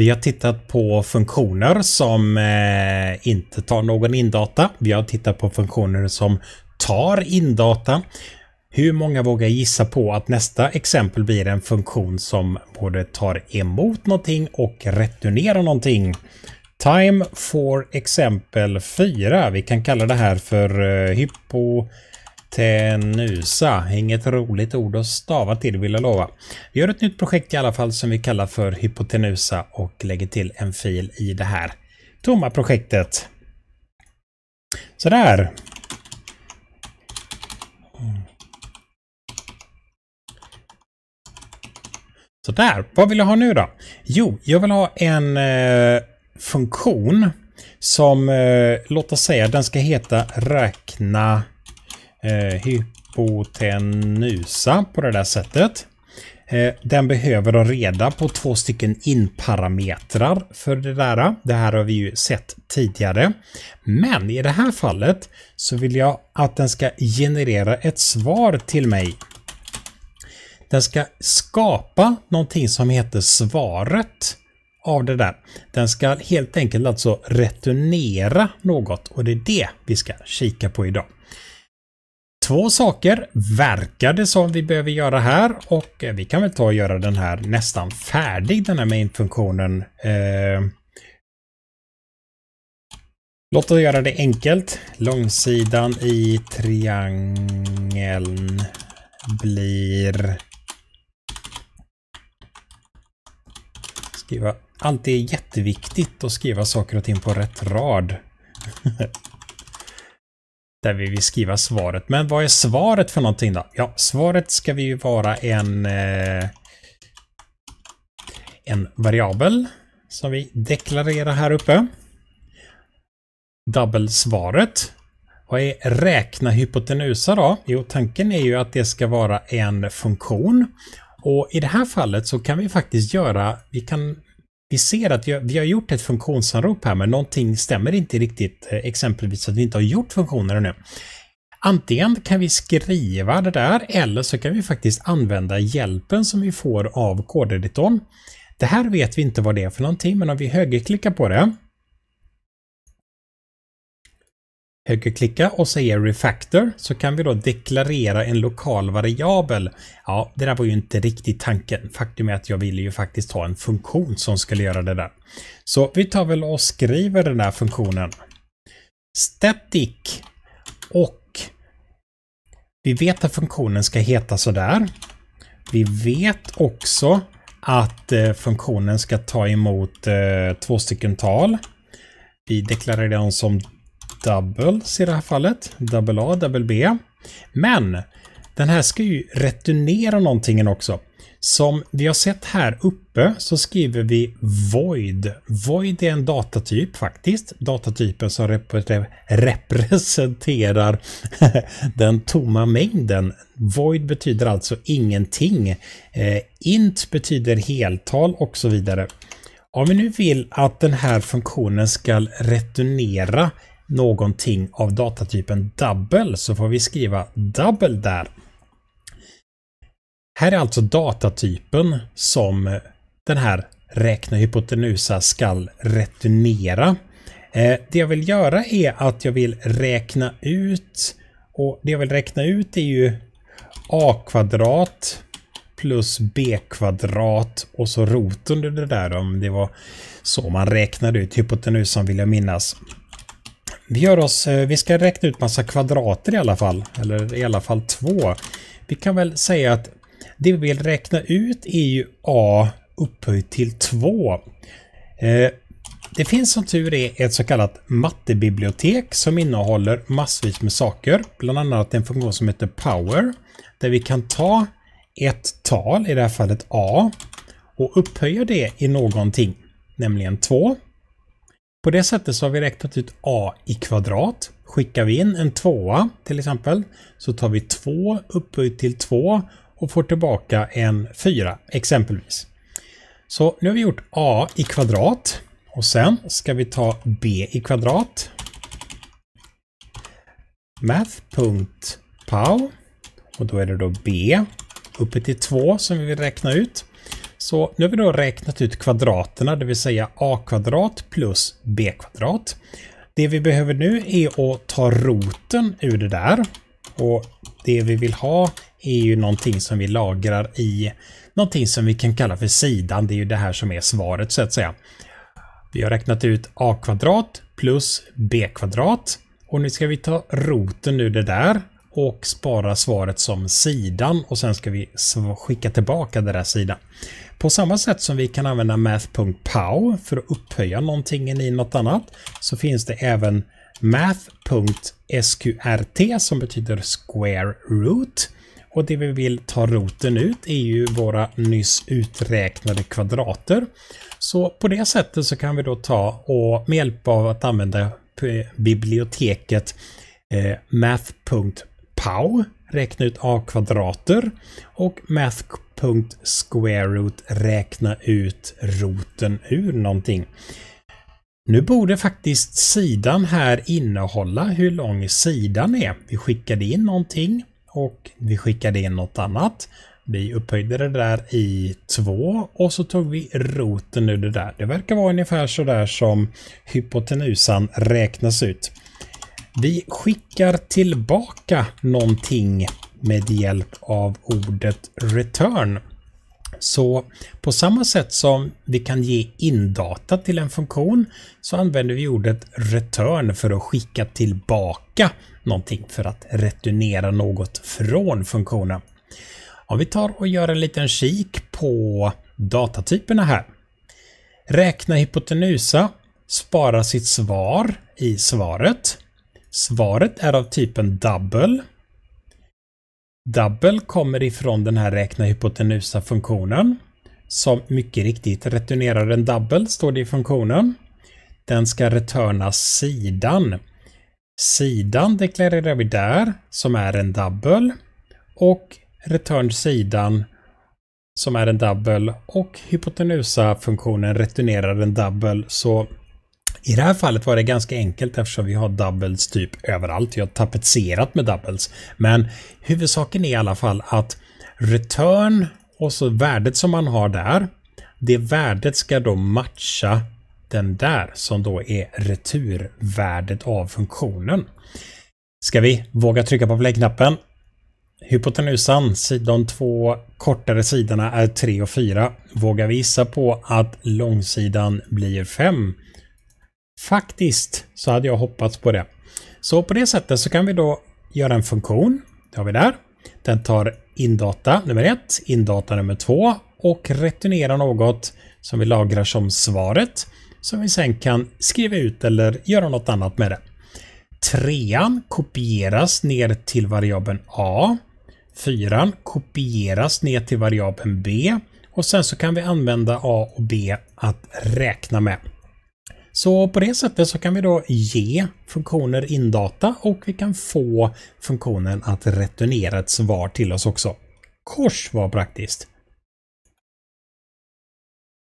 Vi har tittat på funktioner som eh, inte tar någon indata. Vi har tittat på funktioner som tar indata. Hur många vågar gissa på att nästa exempel blir en funktion som både tar emot någonting och returnerar någonting? Time for exempel 4. Vi kan kalla det här för eh, hypo Tenusa. Inget roligt ord att stava till vill jag lova. Vi gör ett nytt projekt i alla fall som vi kallar för hypotenusa och lägger till en fil i det här tomma projektet. Sådär. Sådär, vad vill jag ha nu då? Jo, jag vill ha en eh, funktion som, eh, låt oss säga, den ska heta räkna eh, hypotenusa på det där sättet. Eh, den behöver ha reda på två stycken inparametrar för det där. Det här har vi ju sett tidigare. Men i det här fallet så vill jag att den ska generera ett svar till mig. Den ska skapa någonting som heter svaret av det där. Den ska helt enkelt alltså returnera något och det är det vi ska kika på idag två saker verkar det som vi behöver göra här och eh, vi kan väl ta och göra den här nästan färdig, den här main-funktionen. Eh. låt oss göra det enkelt. Långsidan i triangeln blir skriva. Allt är jätteviktigt att skriva saker och ting på rätt rad. där vi vill skriva svaret. Men vad är svaret för någonting då? Ja, svaret ska vi ju vara en, eh, en variabel som vi deklarerar här uppe. Dubbelsvaret. Vad är räkna hypotenusa då? Jo, tanken är ju att det ska vara en funktion. Och i det här fallet så kan vi faktiskt göra, vi kan vi ser att vi har, gjort ett funktionsanrop här, men någonting stämmer inte riktigt, eh, exempelvis att vi inte har gjort funktioner ännu. Antingen kan vi skriva det där eller så kan vi faktiskt använda hjälpen som vi får av kodeditorn. Det här vet vi inte vad det är för någonting, men om vi högerklickar på det högerklicka och säga refactor så kan vi då deklarera en lokal variabel. Ja, det där var ju inte riktigt tanken. Faktum är att jag ville ju faktiskt ha en funktion som skulle göra det där. Så vi tar väl och skriver den där funktionen. Static och vi vet att funktionen ska heta sådär. Vi vet också att eh, funktionen ska ta emot eh, två stycken tal. Vi deklarerar dem som doubles i det här fallet. Double A, double B. Men den här ska ju returnera någonting också. Som vi har sett här uppe så skriver vi void. Void är en datatyp faktiskt. Datatypen som repre representerar den tomma mängden. Void betyder alltså ingenting. Eh, int betyder heltal och så vidare. Om vi nu vill att den här funktionen ska returnera någonting av datatypen double så får vi skriva double där. Här är alltså datatypen som den här räkna hypotenusa skall returnera. Eh, det jag vill göra är att jag vill räkna ut och det jag vill räkna ut är ju a kvadrat plus b kvadrat och så rot under det där om det var så man räknade ut hypotenusan vill jag minnas. Vi, gör oss, eh, vi ska räkna ut massa kvadrater i alla fall, eller i alla fall två. Vi kan väl säga att det vi vill räkna ut är ju a upphöjt till 2. Eh, det finns som tur är ett så kallat mattebibliotek som innehåller massvis med saker, bland annat en funktion som heter power, där vi kan ta ett tal, i det här fallet a, och upphöja det i någonting, nämligen 2. På det sättet så har vi räknat ut a i kvadrat. Skickar vi in en tvåa till exempel så tar vi 2 upphöjt till 2 och får tillbaka en 4 exempelvis. Så nu har vi gjort a i kvadrat och sen ska vi ta b i kvadrat. Math.pow och då är det då b upphöjt till 2 som vi vill räkna ut. Så nu har vi då räknat ut kvadraterna, det vill säga a kvadrat plus b kvadrat. Det vi behöver nu är att ta roten ur det där. Och det vi vill ha är ju någonting som vi lagrar i någonting som vi kan kalla för sidan. Det är ju det här som är svaret så att säga. Vi har räknat ut a kvadrat plus b kvadrat och nu ska vi ta roten ur det där och spara svaret som sidan och sen ska vi skicka tillbaka den där sidan. På samma sätt som vi kan använda math.pow för att upphöja någonting i något annat så finns det även math.sqrt som betyder square root. Och det vi vill ta roten ut är ju våra nyss uträknade kvadrater. Så på det sättet så kan vi då ta och med hjälp av att använda biblioteket eh, math.pow pow, räkna ut a-kvadrater och math.squareroot räkna ut roten ur någonting. Nu borde faktiskt sidan här innehålla hur lång sidan är. Vi skickade in någonting och vi skickade in något annat. Vi upphöjde det där i två och så tog vi roten ur det där. Det verkar vara ungefär så där som hypotenusan räknas ut. Vi skickar tillbaka någonting med hjälp av ordet return. Så på samma sätt som vi kan ge indata till en funktion så använder vi ordet return för att skicka tillbaka någonting för att returnera något från funktionen. Om vi tar och gör en liten kik på datatyperna här. Räkna hypotenusa spara sitt svar i svaret. Svaret är av typen double. Double kommer ifrån den här räkna hypotenusa funktionen. Som mycket riktigt returnerar en double, står det i funktionen. Den ska returna sidan. Sidan deklarerar vi där, som är en double. Och return sidan som är en double och hypotenusa-funktionen returnerar en double. Så i det här fallet var det ganska enkelt eftersom vi har doubles typ överallt. Jag har tapetserat med doubles. Men huvudsaken är i alla fall att return och så värdet som man har där. Det värdet ska då matcha den där som då är returvärdet av funktionen. Ska vi våga trycka på play-knappen? Hypotenusan, de två kortare sidorna är 3 och 4. Vågar vi gissa på att långsidan blir 5? Faktiskt så hade jag hoppats på det. Så på det sättet så kan vi då göra en funktion. Det har vi där. Den tar indata nummer ett, indata nummer två och returnerar något som vi lagrar som svaret som vi sen kan skriva ut eller göra något annat med det. Trean kopieras ner till variabeln a. Fyran kopieras ner till variabeln b och sen så kan vi använda a och b att räkna med. Så på det sättet så kan vi då ge funktioner indata och vi kan få funktionen att returnera ett svar till oss också. Kors var praktiskt.